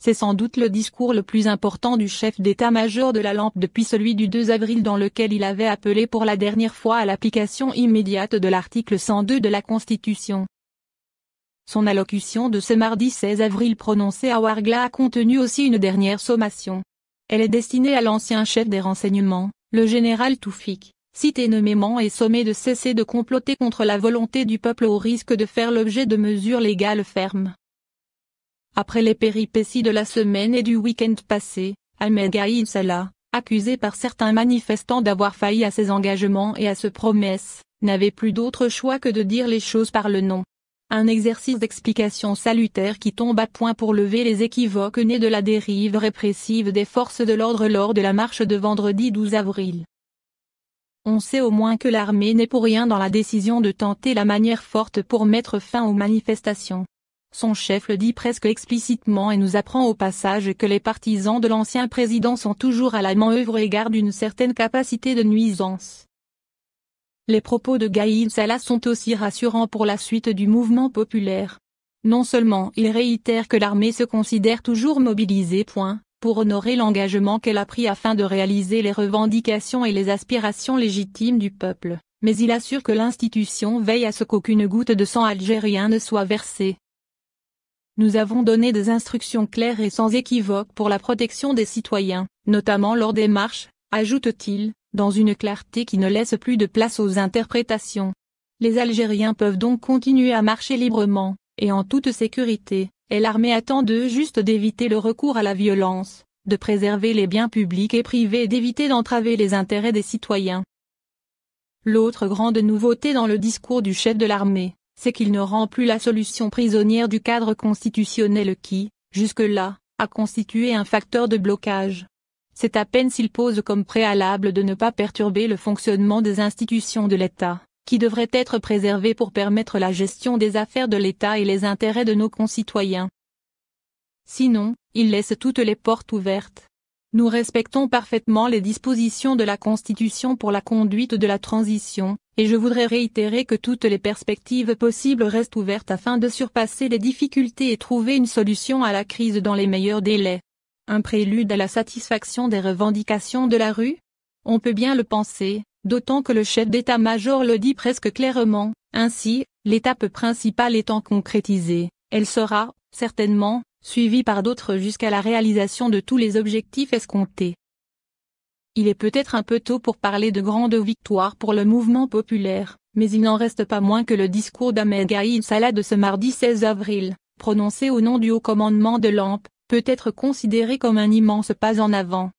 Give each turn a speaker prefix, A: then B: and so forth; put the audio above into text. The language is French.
A: C'est sans doute le discours le plus important du chef d'état-major de la lampe depuis celui du 2 avril dans lequel il avait appelé pour la dernière fois à l'application immédiate de l'article 102 de la Constitution. Son allocution de ce mardi 16 avril prononcée à Wargla a contenu aussi une dernière sommation. Elle est destinée à l'ancien chef des renseignements, le général Toufik, cité nommément et sommé de cesser de comploter contre la volonté du peuple au risque de faire l'objet de mesures légales fermes. Après les péripéties de la semaine et du week-end passé, Ahmed Gaïd Salah, accusé par certains manifestants d'avoir failli à ses engagements et à ses promesses, n'avait plus d'autre choix que de dire les choses par le nom. Un exercice d'explication salutaire qui tombe à point pour lever les équivoques nés de la dérive répressive des forces de l'ordre lors de la marche de vendredi 12 avril. On sait au moins que l'armée n'est pour rien dans la décision de tenter la manière forte pour mettre fin aux manifestations. Son chef le dit presque explicitement et nous apprend au passage que les partisans de l'ancien président sont toujours à la manœuvre et gardent une certaine capacité de nuisance. Les propos de Gaïd Salah sont aussi rassurants pour la suite du mouvement populaire. Non seulement il réitère que l'armée se considère toujours mobilisée point, pour honorer l'engagement qu'elle a pris afin de réaliser les revendications et les aspirations légitimes du peuple, mais il assure que l'institution veille à ce qu'aucune goutte de sang algérien ne soit versée, nous avons donné des instructions claires et sans équivoque pour la protection des citoyens, notamment lors des marches, ajoute-t-il, dans une clarté qui ne laisse plus de place aux interprétations. Les Algériens peuvent donc continuer à marcher librement, et en toute sécurité, et l'armée attend d'eux juste d'éviter le recours à la violence, de préserver les biens publics et privés et d'éviter d'entraver les intérêts des citoyens. L'autre grande nouveauté dans le discours du chef de l'armée, c'est qu'il ne rend plus la solution prisonnière du cadre constitutionnel qui, jusque-là, a constitué un facteur de blocage. C'est à peine s'il pose comme préalable de ne pas perturber le fonctionnement des institutions de l'État, qui devraient être préservées pour permettre la gestion des affaires de l'État et les intérêts de nos concitoyens. Sinon, il laisse toutes les portes ouvertes. Nous respectons parfaitement les dispositions de la Constitution pour la conduite de la transition, et je voudrais réitérer que toutes les perspectives possibles restent ouvertes afin de surpasser les difficultés et trouver une solution à la crise dans les meilleurs délais. Un prélude à la satisfaction des revendications de la rue On peut bien le penser, d'autant que le chef d'état-major le dit presque clairement, ainsi, l'étape principale étant concrétisée, elle sera, certainement, suivie par d'autres jusqu'à la réalisation de tous les objectifs escomptés. Il est peut-être un peu tôt pour parler de grandes victoires pour le mouvement populaire, mais il n'en reste pas moins que le discours d'Ahmed Gaïd Salah de ce mardi 16 avril, prononcé au nom du haut commandement de l'AMP, peut être considéré comme un immense pas en avant.